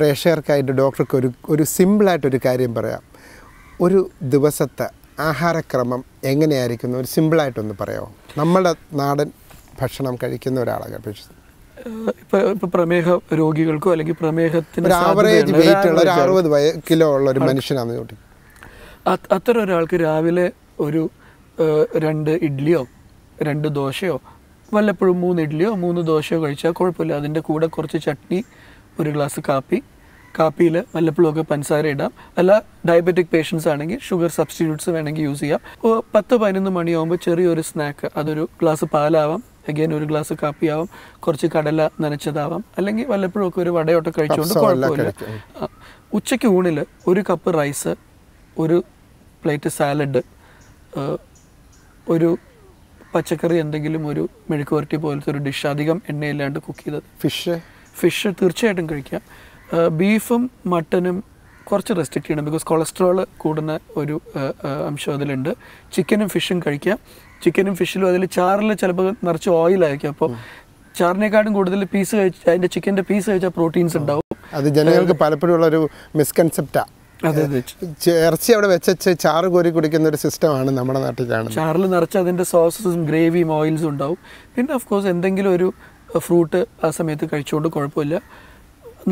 പ്രേക്ഷകർക്കായിട്ട് ഡോക്ടർക്ക് ഒരു ഒരു സിമ്പിളായിട്ടൊരു കാര്യം പറയാം ഒരു ദിവസത്തെ ആഹാരക്രമം എങ്ങനെയായിരിക്കുന്നു ഒരു സിമ്പിളായിട്ടൊന്ന് പറയാമോ നമ്മുടെ നാടൻ ഭക്ഷണം കഴിക്കുന്ന ഒരാളെ അപേക്ഷിച്ച് പ്രമേഹ രോഗികൾക്കോ അല്ലെങ്കിൽ പ്രമേഹത്തിന് ആവറേജ് വെയിറ്റ് ഉള്ള ഒരു അറുപത് കിലോ ഉള്ള ഒരു മനുഷ്യനാണ് ചോട്ടി അത്തരം ഒരാൾക്ക് രാവിലെ ഒരു രണ്ട് ഇഡ്ലിയോ രണ്ട് ദോശയോ വല്ലപ്പോഴും മൂന്ന് ഇഡ്ലിയോ മൂന്ന് ദോശയോ കഴിച്ചാൽ കുഴപ്പമില്ല അതിൻ്റെ കൂടെ കുറച്ച് ചട്നി ഒരു ഗ്ലാസ് കാപ്പി കാപ്പിയിൽ വല്ലപ്പോഴൊക്കെ പഞ്ചസാര ഇടാം അല്ല ഡയബറ്റിക് പേഷ്യൻസ് ആണെങ്കിൽ ഷുഗർ സബ്സ്റ്റിറ്റ്യൂട്ട്സ് വേണമെങ്കിൽ യൂസ് ചെയ്യാം പത്ത് പതിനൊന്ന് മണിയാകുമ്പോൾ ചെറിയൊരു സ്നാക്ക് അതൊരു ഗ്ലാസ് പാലാവാം അഗൈൻ ഒരു ഗ്ലാസ് കാപ്പിയാവാം കുറച്ച് കടല നനച്ചതാവാം അല്ലെങ്കിൽ വല്ലപ്പോഴൊക്കെ ഒരു വടയോട്ടം കഴിച്ചുകൊണ്ട് കുഴപ്പമില്ല ഉച്ചയ്ക്ക് ഊണിൽ ഒരു കപ്പ് റൈസ് ഒരു പ്ലേറ്റ് സാലഡ് ഒരു പച്ചക്കറി എന്തെങ്കിലും ഒരു മെഴുക്കുവരട്ടി പോലത്തെ ഒരു ഡിഷ് അധികം എണ്ണയില്ലാണ്ട് കുക്ക് ചെയ്തത് ഫിഷ് ഫിഷ് തീർച്ചയായിട്ടും കഴിക്കുക ബീഫും മട്ടനും കുറച്ച് റെസ്ട്രിക്റ്റ് ചെയ്യണം ബിക്കോസ് കൊളസ്ട്രോൾ കൂടുന്ന ഒരു അംശം അതിലുണ്ട് ചിക്കനും ഫിഷും കഴിക്കുക ചിക്കനും ഫിഷിലും അതിൽ ചാറിൽ ചിലപ്പോൾ നിറച്ച് ഓയിലായിരിക്കും അപ്പോൾ ചാറിനേക്കാളും കൂടുതൽ പീസ് കഴിച്ച് അതിൻ്റെ ചിക്കൻ്റെ പീസ് കഴിച്ചാൽ പ്രോട്ടീൻസ് ഉണ്ടാവും അത് ജനങ്ങൾക്ക് പലപ്പോഴും ഉള്ള ഒരു മിസ്കൺസെപ്റ്റാണ് ഇറച്ചി അവിടെ വെച്ച് ചാറ് കോരി കുടിക്കുന്ന ഒരു സിസ്റ്റമാണ് നമ്മുടെ നാട്ടിൽ കാണുന്നത് ചാറിൽ നിറച്ച് അതിൻ്റെ സോസസും ഗ്രേവിയും ഓയിൽസും ഉണ്ടാവും പിന്നെ ഓഫ് കോഴ്സ് എന്തെങ്കിലും ഒരു ഫ്രൂട്ട് ആ സമയത്ത് കഴിച്ചുകൊണ്ട് കുഴപ്പമില്ല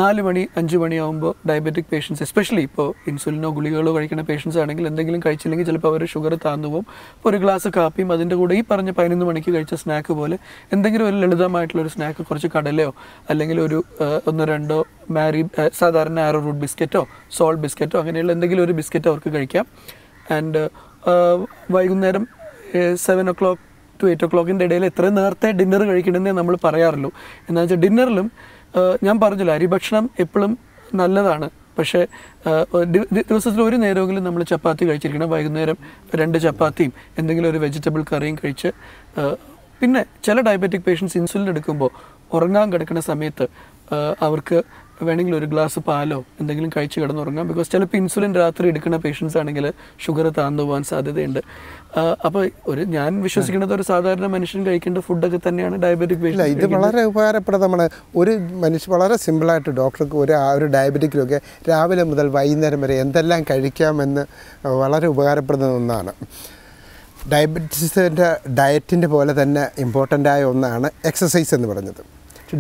നാല് മണി അഞ്ച് മണിയാകുമ്പോൾ ഡയബറ്റിക് പേഷ്യൻസ് എസ്പെഷ്യലി ഇപ്പോൾ ഇൻസുലിനോ ഗുളികകളോ കഴിക്കുന്ന പേഷ്യൻസ് ആണെങ്കിൽ എന്തെങ്കിലും കഴിച്ചില്ലെങ്കിൽ ചിലപ്പോൾ അവർ ഷുഗർ താന്നു പോകും അപ്പോൾ ഒരു ഗ്ലാസ് കാപ്പിയും അതിൻ്റെ കൂടെ ഈ പറഞ്ഞ പതിനൊന്ന് മണിക്ക് കഴിച്ച സ്നാക്ക് പോലെ എന്തെങ്കിലും ഒരു ലളിതമായിട്ടുള്ള ഒരു സ്നാക്ക് കുറച്ച് കടലയോ അല്ലെങ്കിൽ ഒരു ഒന്നോ രണ്ടോ മാരി സാധാരണ ആരോ റൂട്ട് ബിസ്ക്കറ്റോ സോൾട്ട് ബിസ്ക്കറ്റോ അങ്ങനെയുള്ള എന്തെങ്കിലും ഒരു ബിസ്ക്കറ്റ് അവർക്ക് കഴിക്കാം ആൻഡ് വൈകുന്നേരം seven o'clock to eight ഒ ക്ലോക്കിൻ്റെ ഇടയിൽ എത്രയും നേരത്തെ ഡിന്നർ കഴിക്കണമെന്നേ നമ്മൾ പറയാറുള്ളൂ എന്നാ വെച്ചാൽ ഡിന്നറിലും ഞാൻ പറഞ്ഞില്ല അരിഭക്ഷണം എപ്പോഴും നല്ലതാണ് പക്ഷേ ദിവസത്തിൽ ഒരു നേരമെങ്കിലും നമ്മൾ ചപ്പാത്തി കഴിച്ചിരിക്കണം വൈകുന്നേരം രണ്ട് ചപ്പാത്തിയും എന്തെങ്കിലും ഒരു വെജിറ്റബിൾ കറിയും കഴിച്ച് പിന്നെ ചില ഡയബറ്റിക് പേഷ്യൻസ് ഇൻസുലിൻ എടുക്കുമ്പോൾ ഉറങ്ങാൻ കിടക്കുന്ന സമയത്ത് അവർക്ക് വേണമെങ്കിൽ ഒരു ഗ്ലാസ് പാലോ എന്തെങ്കിലും കഴിച്ച് കിടന്നുറങ്ങാം ബിക്കോസ് ചിലപ്പോൾ ഇൻസുലിൻ രാത്രി എടുക്കുന്ന പേഷ്യൻസ് ആണെങ്കിൽ ഷുഗർ താന്നു പോകാൻ സാധ്യതയുണ്ട് അപ്പോൾ ഒരു ഞാൻ വിശ്വസിക്കുന്നത് ഒരു സാധാരണ മനുഷ്യൻ കഴിക്കേണ്ട ഫുഡൊക്കെ തന്നെയാണ് ഡയബറ്റിക് പേഷ്യൻ ഇത് വളരെ ഉപകാരപ്രദമാണ് ഒരു മനുഷ്യൻ വളരെ സിമ്പിളായിട്ട് ഡോക്ടർക്ക് ഒരു ഒരു ഡയബറ്റിക്കിലൊക്കെ രാവിലെ മുതൽ വൈകുന്നേരം വരെ എന്തെല്ലാം കഴിക്കാമെന്ന് വളരെ ഉപകാരപ്രദം ഒന്നാണ് ഡയബറ്റിസിൻ്റെ ഡയറ്റിൻ്റെ പോലെ തന്നെ ഇമ്പോർട്ടൻ്റായ ഒന്നാണ് എക്സസൈസ് എന്ന് പറഞ്ഞത്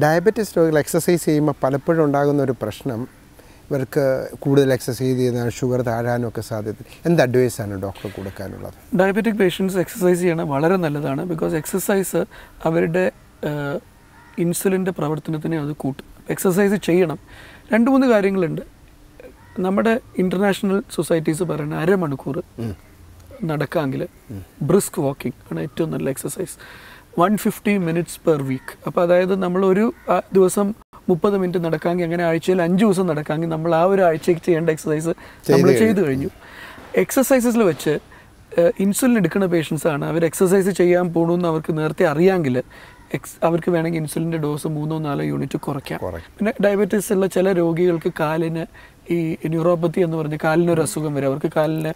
ഡയബറ്റിസ് രോഗികൾ എക്സസൈസ് ചെയ്യുമ്പോൾ പലപ്പോഴും ഉണ്ടാകുന്ന ഒരു പ്രശ്നം ഇവർക്ക് കൂടുതൽ എക്സസൈസ് ചെയ്താൽ ഷുഗർ താഴാനൊക്കെ സാധ്യത എന്ത് അഡ്വൈസാണ് ഡോക്ടർ കൊടുക്കാനുള്ളത് ഡയബറ്റിക് പേഷ്യൻസ് എക്സസൈസ് ചെയ്യണം വളരെ നല്ലതാണ് ബിക്കോസ് എക്സസൈസ് അവരുടെ ഇൻസുലിൻ്റെ പ്രവർത്തനത്തിന് അത് കൂട്ടും എക്സസൈസ് ചെയ്യണം രണ്ട് മൂന്ന് കാര്യങ്ങളുണ്ട് നമ്മുടെ ഇൻ്റർനാഷണൽ സൊസൈറ്റീസ് പറയുന്ന അരമണിക്കൂർ നടക്കാമെങ്കിൽ ബ്രിസ്ക് വാക്കിംഗ് ആണ് ഏറ്റവും നല്ല exercise one fifty minutes per week അപ്പോൾ അതായത് നമ്മളൊരു ദിവസം മുപ്പത് മിനിറ്റ് നടക്കാമെങ്കിൽ അങ്ങനെ ആഴ്ചയിൽ അഞ്ച് ദിവസം നടക്കാമെങ്കിൽ നമ്മൾ ആ ഒരു ആഴ്ചയ്ക്ക് ചെയ്യേണ്ട എക്സസൈസ് നമ്മൾ ചെയ്തു കഴിഞ്ഞു എക്സസൈസസിൽ വെച്ച് ഇൻസുലിൻ എടുക്കുന്ന പേഷ്യൻസാണ് ആണ് അവർ എക്സസൈസ് ചെയ്യാൻ പോകണമെന്ന് അവർക്ക് നേരത്തെ അറിയാമെങ്കിൽ എക്സ് അവർക്ക് വേണമെങ്കിൽ ഇൻസുലിൻ്റെ ഡോസ് മൂന്നോ നാലോ യൂണിറ്റ് കുറയ്ക്കാം പിന്നെ ഡയബറ്റീസ് ഉള്ള ചില രോഗികൾക്ക് കാലിന് ഈ ന്യൂറോപ്പത്തി എന്ന് പറഞ്ഞ് കാലിനൊരു അസുഖം വരും അവർക്ക് കാലിന്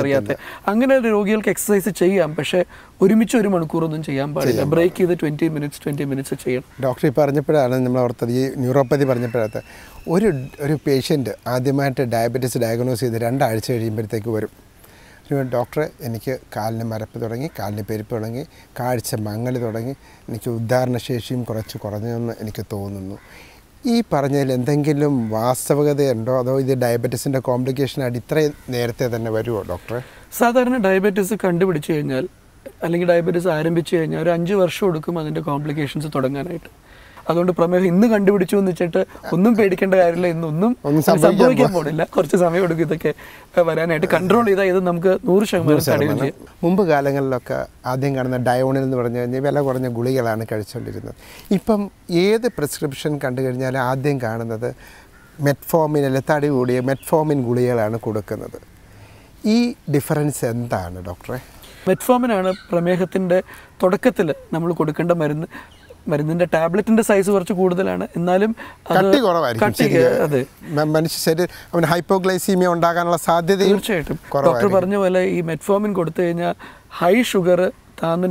അറിയാത്ത അങ്ങനെ രോഗികൾക്ക് എക്സസൈസ് ചെയ്യാം പക്ഷേ ഒരുമിച്ച് ഒരു മണിക്കൂറൊന്നും ചെയ്യാൻ പാടില്ല ബ്രേക്ക് ചെയ്ത് ട്വൻറ്റി മിനിറ്റ്സ് ട്വൻറ്റി മിനിറ്റ്സ് ചെയ്യണം ഡോക്ടർ ഈ പറഞ്ഞപ്പോഴാണ് നമ്മൾ ഓർത്തത് ഈ ന്യൂറോപ്പതി പറഞ്ഞപ്പോഴത്തെ ഒരു ഒരു പേഷ്യൻറ്റ് ആദ്യമായിട്ട് ഡയബറ്റീസ് ഡയഗ്നോസ് ചെയ്ത് രണ്ടാഴ്ച കഴിയുമ്പോഴത്തേക്ക് വരും ഒരു ഡോക്ടറെ എനിക്ക് കാലിന് മരപ്പ് തുടങ്ങി കാലിന് പെരുപ്പ് തുടങ്ങി കാഴ്ച മങ്ങൽ തുടങ്ങി എനിക്ക് ഉദ്ധാരണശേഷിയും കുറച്ച് കുറഞ്ഞെന്ന് എനിക്ക് തോന്നുന്നു ഈ പറഞ്ഞതിൽ എന്തെങ്കിലും വാസ്തവതയുണ്ടോ അതോ ഇത് ഡയബറ്റീസിൻ്റെ കോംപ്ലിക്കേഷൻ ഇത്രയും നേരത്തെ തന്നെ വരുമോ ഡോക്ടറെ സാധാരണ ഡയബറ്റീസ് കണ്ടുപിടിച്ചു കഴിഞ്ഞാൽ അല്ലെങ്കിൽ ഡയബറ്റീസ് ആരംഭിച്ചു കഴിഞ്ഞാൽ ഒരു അഞ്ച് വർഷം എടുക്കും അതിൻ്റെ കോംപ്ലിക്കേഷൻസ് തുടങ്ങാനായിട്ട് അതുകൊണ്ട് പ്രമേഹം ഇന്ന് കണ്ടുപിടിച്ചു എന്ന് വെച്ചിട്ട് ഒന്നും പേടിക്കേണ്ട കാര്യമില്ല ഇന്നൊന്നും സംഭവിക്കാൻ പോകുന്നില്ല കുറച്ച് സമയം എടുക്കും ഇതൊക്കെ വരാനായിട്ട് കൺട്രോൾ ചെയ്താൽ ഇത് നമുക്ക് നൂറ് ശതമാനം തടയുകയും മുമ്പ് കാലങ്ങളിലൊക്കെ ആദ്യം കാണുന്ന ഡയോണിൽ എന്ന് പറഞ്ഞു കഴിഞ്ഞാൽ വില കുറഞ്ഞ ഗുളികളാണ് കഴിച്ചുകൊണ്ടിരുന്നത് ഇപ്പം ഏത് പ്രിസ്ക്രിപ്ഷൻ കണ്ടു കഴിഞ്ഞാൽ ആദ്യം കാണുന്നത് മെറ്റ്ഫോമിൻ അല്ലെ തടി കൂടിയ മെറ്റ്ഫോമിൻ ഗുളികളാണ് കൊടുക്കുന്നത് ഈ ഡിഫറൻസ് എന്താണ് ഡോക്ടറെ മെറ്റ്ഫോമിനാണ് പ്രമേഹത്തിൻ്റെ തുടക്കത്തിൽ നമ്മൾ കൊടുക്കേണ്ട മരുന്ന് മരുന്നിന്റെ ടാബ്ലറ്റിന്റെ സൈസ് കുറച്ച് കൂടുതലാണ് എന്നാലും കട്ടി കുറവായിരിക്കും അതെ മനുഷ്യ ശരീരം ഹൈപ്പോഗ്ലൈസീമിയ ഉണ്ടാകാനുള്ള സാധ്യത തീർച്ചയായിട്ടും ഡോക്ടർ പറഞ്ഞ പോലെ ഈ മെറ്റ്ഫോമിൻ കൊടുത്തു കഴിഞ്ഞാൽ ഹൈ ഷുഗർ താന്ന്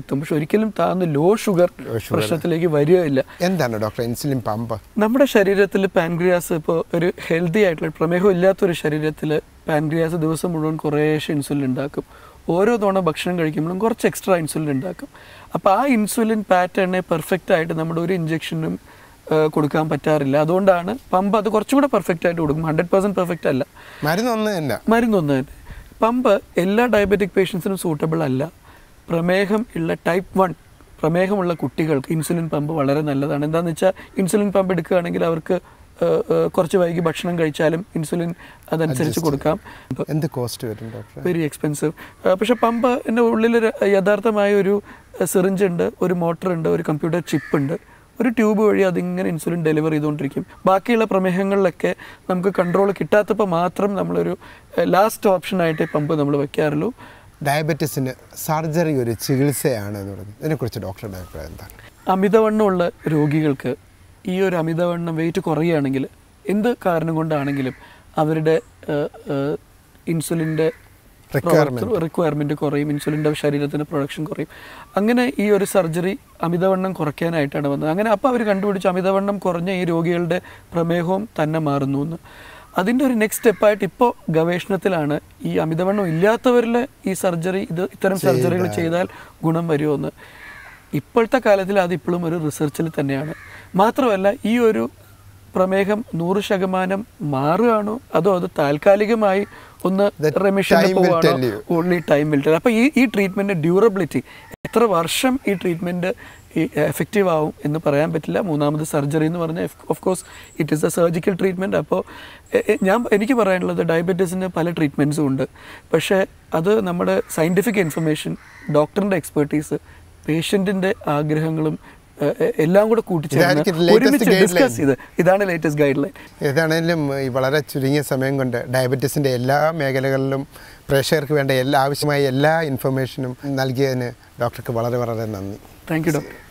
എത്തും പക്ഷെ ഒരിക്കലും താന്ന് ലോ ഷുഗർ പ്രശ്നത്തിലേക്ക് വരികയില്ല എന്താണ് ഡോക്ടർ ഇൻസുലിൻ പമ്പ് നമ്മുടെ ശരീരത്തിൽ പാൻക്രിയാസ് ഇപ്പോൾ ഒരു ഹെൽത്തി ആയിട്ടുള്ള പ്രമേഹം ഇല്ലാത്തൊരു ശരീരത്തിൽ പാൻക്രിയാസ് ദിവസം മുഴുവൻ കുറേശ്ശെ ഇൻസുലിൻ ഉണ്ടാക്കും ഓരോ തവണ ഭക്ഷണം കഴിക്കുമ്പോഴും കുറച്ച് എക്സ്ട്രാ ഇൻസുലിൻ ഉണ്ടാക്കും അപ്പോൾ ആ ഇൻസുലിൻ പാറ്റേണെ പെർഫെക്റ്റ് ആയിട്ട് നമ്മുടെ ഒരു ഇഞ്ചെക്ഷനും കൊടുക്കാൻ പറ്റാറില്ല അതുകൊണ്ടാണ് പമ്പ് അത് കുറച്ചും കൂടെ പെർഫെക്റ്റ് ആയിട്ട് കൊടുക്കും ഹൺഡ്രഡ് പെർസെൻറ്റ് പെർഫെക്റ്റ് അല്ല മരുന്നൊന്നും തന്നെ മരുന്നൊന്നും തന്നെ പമ്പ് എല്ലാ ഡയബറ്റിക് പേഷ്യൻസിനും സൂട്ടബിൾ അല്ല പ്രമേഹം ഉള്ള ടൈപ്പ് വൺ പ്രമേഹമുള്ള കുട്ടികൾക്ക് ഇൻസുലിൻ പമ്പ് വളരെ നല്ലതാണ് എന്താണെന്ന് വെച്ചാൽ ഇൻസുലിൻ പമ്പ് എടുക്കുകയാണെങ്കിൽ അവർക്ക് കുറച്ച് വൈകി ഭക്ഷണം കഴിച്ചാലും ഇൻസുലിൻ അതനുസരിച്ച് കൊടുക്കാം എന്ത് കോസ്റ്റ് വരും ഡോക്ടർ വെരി എക്സ്പെൻസീവ് പക്ഷെ പമ്പ് എൻ്റെ ഉള്ളിലൊരു യഥാർത്ഥമായ ഒരു സിറിഞ്ച് ഉണ്ട് ഒരു മോട്ടർ ഉണ്ട് ഒരു കമ്പ്യൂട്ടർ ചിപ്പ് ഉണ്ട് ഒരു ട്യൂബ് വഴി അതിങ്ങനെ ഇൻസുലിൻ ഡെലിവർ ചെയ്തുകൊണ്ടിരിക്കും ബാക്കിയുള്ള പ്രമേഹങ്ങളിലൊക്കെ നമുക്ക് കൺട്രോൾ കിട്ടാത്തപ്പോൾ മാത്രം നമ്മളൊരു ലാസ്റ്റ് ഓപ്ഷനായിട്ട് പമ്പ് നമ്മൾ വെക്കാറുള്ളൂ ഡയബറ്റീസിന് സർജറി ഒരു ചികിത്സയാണ് എന്ന് ഇതിനെക്കുറിച്ച് ഡോക്ടറുടെ അഭിപ്രായം എന്താണ് അമിതവണ്ണമുള്ള രോഗികൾക്ക് ഈ ഒരു അമിതവണ്ണം വെയിറ്റ് കുറയുകയാണെങ്കിൽ എന്ത് കാരണം കൊണ്ടാണെങ്കിലും അവരുടെ ഇൻസുലിൻ്റെ റിക്വയർമെൻറ്റ് കുറയും ഇൻസുലിൻ്റെ ശരീരത്തിൻ്റെ പ്രൊഡക്ഷൻ കുറയും അങ്ങനെ ഈ ഒരു സർജറി അമിതവണ്ണം കുറയ്ക്കാനായിട്ടാണ് വന്നത് അങ്ങനെ അപ്പോൾ അവർ കണ്ടുപിടിച്ച് അമിതവണ്ണം കുറഞ്ഞ ഈ രോഗികളുടെ പ്രമേഹവും തന്നെ മാറുന്നു എന്ന് അതിൻ്റെ ഒരു നെക്സ്റ്റ് സ്റ്റെപ്പായിട്ട് ഇപ്പോൾ ഗവേഷണത്തിലാണ് ഈ അമിതവണ്ണം ഇല്ലാത്തവരിൽ ഈ സർജറി ഇത് ഇത്തരം സർജറികൾ ചെയ്താൽ ഗുണം വരുമോ എന്ന് ഇപ്പോഴത്തെ കാലത്തിൽ അതിപ്പോഴും ഒരു റിസർച്ചിൽ തന്നെയാണ് മാത്രമല്ല ഈ ഒരു പ്രമേഹം നൂറ് ശതമാനം മാറുകയാണോ അതോ അത് താൽക്കാലികമായി ഒന്ന് റെമിഷൻ ഓൺലി ടൈം വിൽ അപ്പോൾ ഈ ഈ ട്രീറ്റ്മെൻ്റ് ഡ്യൂറബിലിറ്റി എത്ര വർഷം ഈ ട്രീറ്റ്മെൻറ്റ് എഫക്റ്റീവ് ആവും എന്ന് പറയാൻ പറ്റില്ല മൂന്നാമത് സർജറി എന്ന് പറഞ്ഞാൽ of course it is a surgical treatment അപ്പോൾ ഞാൻ എനിക്ക് പറയാനുള്ളത് ഡയബറ്റീസിന് പല ട്രീറ്റ്മെൻറ്റ്സും ഉണ്ട് പക്ഷേ അത് നമ്മുടെ സയൻറ്റിഫിക് ഇൻഫർമേഷൻ ഡോക്ടറിൻ്റെ എക്സ്പെർട്ടീസ് പേഷ്യൻറ്റിൻ്റെ ആഗ്രഹങ്ങളും എല്ലാം കൂടെ കൂട്ടിച്ചേർന്ന് ഇതാണ് ലേറ്റസ്റ്റ് ഗൈഡ് ലൈൻ ഏതാണേലും വളരെ ചുരുങ്ങിയ സമയം കൊണ്ട് ഡയബറ്റീസിൻ്റെ എല്ലാ മേഖലകളിലും പ്രേക്ഷകർക്ക് വേണ്ട എല്ലാ ആവശ്യമായ എല്ലാ ഇൻഫർമേഷനും നൽകിയതിന് ഡോക്ടർക്ക് വളരെ വളരെ നന്ദി താങ്ക് യു ഡോക്ടർ